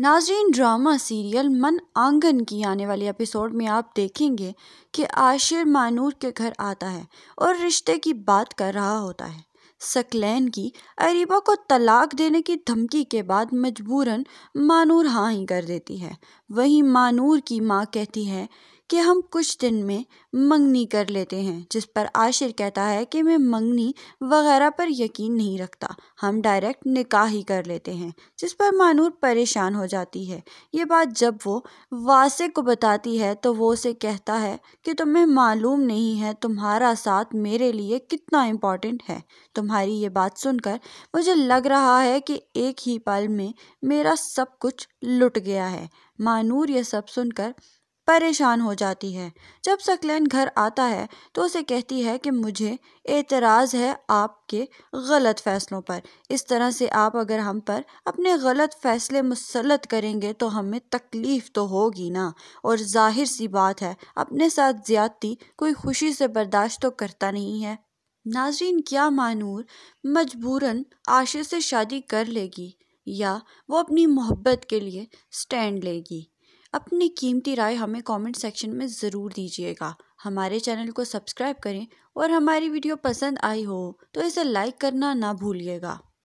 नाजरीन drama serial मन आंगन की आने वाली एपिसोड में आप देखेंगे कि आशिर मानूर के घर आता है और रिश्ते की बात कर रहा होता है सकलैन की अरीबा को तलाक देने की धमकी के बाद मजबूरन मानूर हाँ ही कर देती है वहीं मानूर की माँ कहती है कि हम कुछ दिन में मंगनी कर लेते हैं जिस पर आशिर कहता है कि मैं मंगनी वगैरह पर यकीन नहीं रखता हम डायरेक्ट निकाह ही कर लेते हैं जिस पर मानूर परेशान हो जाती है ये बात जब वो वासे को बताती है तो वो उसे कहता है कि तुम्हें मालूम नहीं है तुम्हारा साथ मेरे लिए कितना इम्पॉर्टेंट है तुम्हारी ये बात सुनकर मुझे लग रहा है कि एक ही पल में मेरा सब कुछ लुट गया है मानूर यह सब सुनकर परेशान हो जाती है जब सकलैन घर आता है तो उसे कहती है कि मुझे एतराज़ है आपके गलत फ़ैसलों पर इस तरह से आप अगर हम पर अपने गलत फ़ैसले मुसलत करेंगे तो हमें तकलीफ़ तो होगी ना और जाहिर सी बात है अपने साथ ज़्यादती कोई खुशी से बर्दाश्त तो करता नहीं है नाजरीन क्या मानूर मजबूरन आशे से शादी कर लेगी या वो अपनी मोहब्बत के लिए स्टैंड लेगी अपनी कीमती राय हमें कमेंट सेक्शन में ज़रूर दीजिएगा हमारे चैनल को सब्सक्राइब करें और हमारी वीडियो पसंद आई हो तो इसे लाइक करना ना भूलिएगा